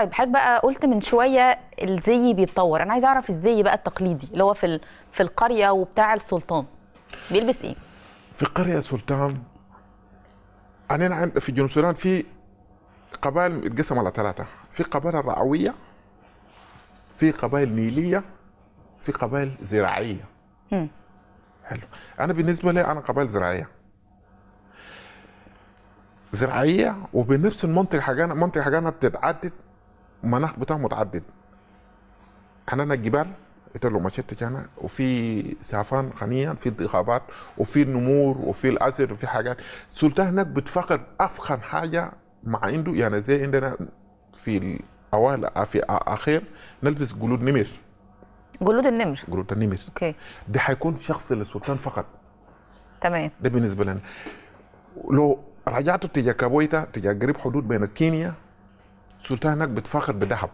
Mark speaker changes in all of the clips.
Speaker 1: طيب حضرتك بقى قلت من شويه الزي بيتطور انا عايز اعرف الزي بقى التقليدي اللي هو في في القريه وبتاع السلطان بيلبس ايه
Speaker 2: في قريه سلطان علينا نعم، في جنوب السودان في قبائل اتقسم على ثلاثه في قبائل رعويه في قبائل نيليه في قبائل زراعيه م. حلو انا بالنسبه لي انا قبائل زراعيه زراعيه وبنفس المنطقه حاجانا المنطقه حاجانا بتتعدد المناخ بتاعه متعدد حنانا الجبال قلت له مشيت هنا وفي سعفان غنيه في انتخابات وفي النمور وفي الاسر وفي حاجات السلطه هناك بتفقد افخم حاجه مع عنده يعني زي عندنا في الاوائل في اخير نلبس جلود نمر جلود النمر جلود النمر اوكي ده هيكون شخص للسلطان فقط تمام ده بالنسبه لنا لو رجعت تجاه كابويتا تجاه قريب حدود بين كينيا سلطان هناك بتفاخر بدهب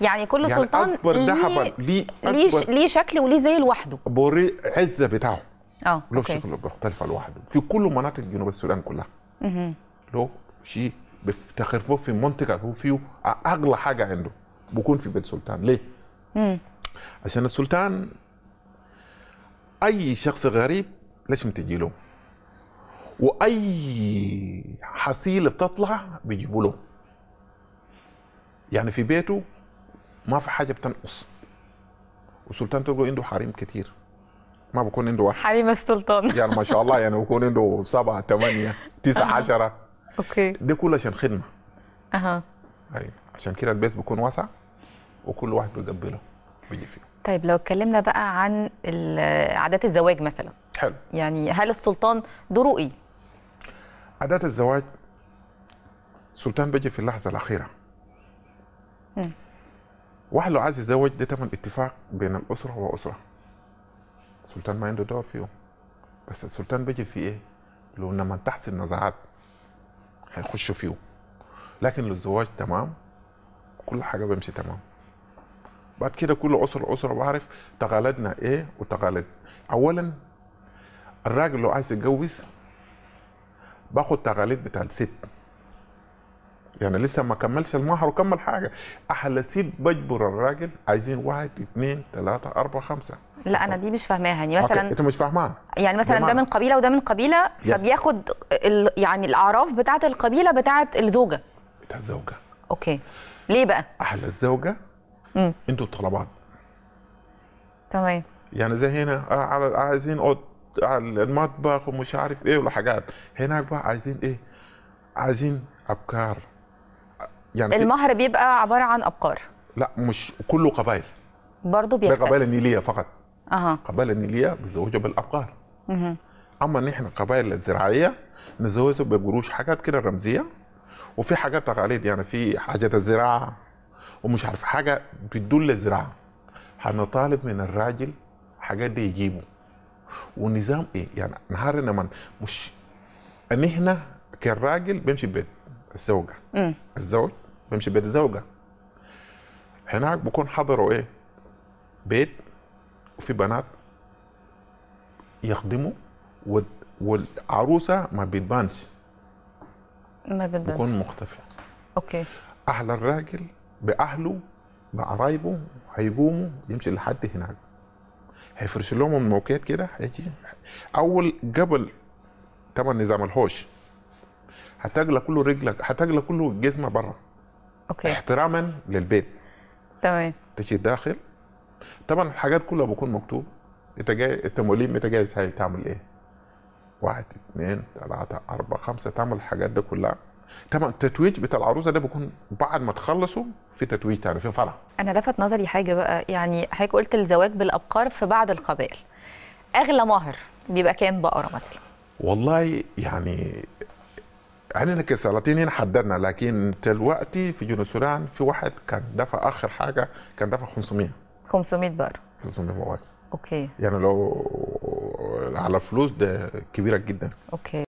Speaker 1: يعني كل يعني سلطان اكبر دهبا ليه ليه ليه شكل وليه زي لوحده
Speaker 2: بوري عزه بتاعه
Speaker 1: اه له شكل
Speaker 2: مختلف لوحده في كل مناطق جنوب السودان كلها اها له شيء بيفتخر فيه في منطقه هو فيه اغلى حاجه عنده بكون في بيت سلطان ليه؟ مم. عشان السلطان اي شخص غريب لازم تجي له واي حصيله بتطلع بيجيبوا له يعني في بيته ما في حاجه بتنقص وسلطان ترجو عنده حريم كتير ما بكون عنده واحد
Speaker 1: حريم السلطان يعني
Speaker 2: ما شاء الله يعني بكون عنده سبعة ثمانية تسعة عشرة اوكي ده كله عشان خدمة اها ايوه عشان كده البيت بيكون واسع وكل واحد بيقبله بيجي فيه
Speaker 1: طيب لو اتكلمنا بقى عن عادات الزواج مثلا حلو يعني هل السلطان دوره ايه؟
Speaker 2: عادات الزواج سلطان بيجي في اللحظة الأخيرة واحد لو عايز يتزوج ده تم اتفاق بين الاسره واسره السلطان ما عنده دور فيهم بس السلطان بيجي في ايه؟ لو لما تحصل نزاعات هيخشوا فيه لكن لو الزواج تمام كل حاجه بيمشي تمام بعد كده كل اسره اسره بعرف تقاليدنا ايه وتقاليد اولا الراجل لو عايز يتجوز باخد تقاليد بتاع الست يعني لسه ما كملش المهر وكمل حاجه احلى سيد بجبر الراجل عايزين واحد اثنين ثلاثه اربعه خمسه
Speaker 1: لا انا دي مش فاهماها يعني مثلا انت مش فاهمها يعني مثلا ده من قبيله وده من قبيله يس. فبياخد يعني الاعراف بتاعه القبيله بتاعه الزوجه بتاع الزوجه اوكي ليه بقى
Speaker 2: احلى الزوجه امم انتوا الطلبات تمام يعني زي هنا آه، عايزين قط على المطبخ ومش عارف ايه ولا حاجات هناك بقى عايزين ايه عايزين ابكار يعني المهر
Speaker 1: بيبقى عباره عن ابقار
Speaker 2: لا مش كله قبائل
Speaker 1: برضه بيختلف قبائل
Speaker 2: النيليه فقط اها قبائل النيليه بيتزوجوا بالابقار اها اما نحن القبائل الزراعيه نزوجوا بقروش حاجات كده رمزيه وفي حاجات تقاليد يعني في حاجه الزراعه ومش عارف حاجه بتدل الزراعه هنطالب من الراجل حاجات دي يجيبه والنظام ايه يعني نهارنا من مش ان احنا كراجل بيمشي البيت الزوجه مم. الزوج بيمشي بيت الزوجه هناك بكون حضروا ايه بيت وفي بنات يخدموا والعروسه ما بتبانش
Speaker 1: ما بتبانش بكون مختفي اوكي
Speaker 2: اهل الراجل باهله بقرايبه هيقوموا يمشي لحد هناك هيفرش لهم الموكيت كده هيجي اول قبل طبعا نظام الحوش هتجلى كله رجلك هتجلى كله جسمك بره اوكي احتراما للبيت تمام تشي داخل طبعا الحاجات كلها بكون مكتوب انت جاي انت جايز هيتعمل ايه واحد اثنين ثلاثة أربعة خمسة تعمل الحاجات دي كلها طبعا التتويج بتاع العروسه ده بيكون بعد ما تخلصوا في تتويج تاني في فرح
Speaker 1: انا لفت نظري حاجه بقى يعني حضرتك قلت الزواج بالابقار في بعض القبائل اغلى مهر بيبقى كام بقره مثلا
Speaker 2: والله يعني علينا كسلاطينيين حددنا لكن دلوقتي في جنوب السودان في واحد كان دفع اخر حاجه كان دفع 500 500 بار 500 بار اوكي يعني لو على فلوس ده كبيره جدا
Speaker 1: اوكي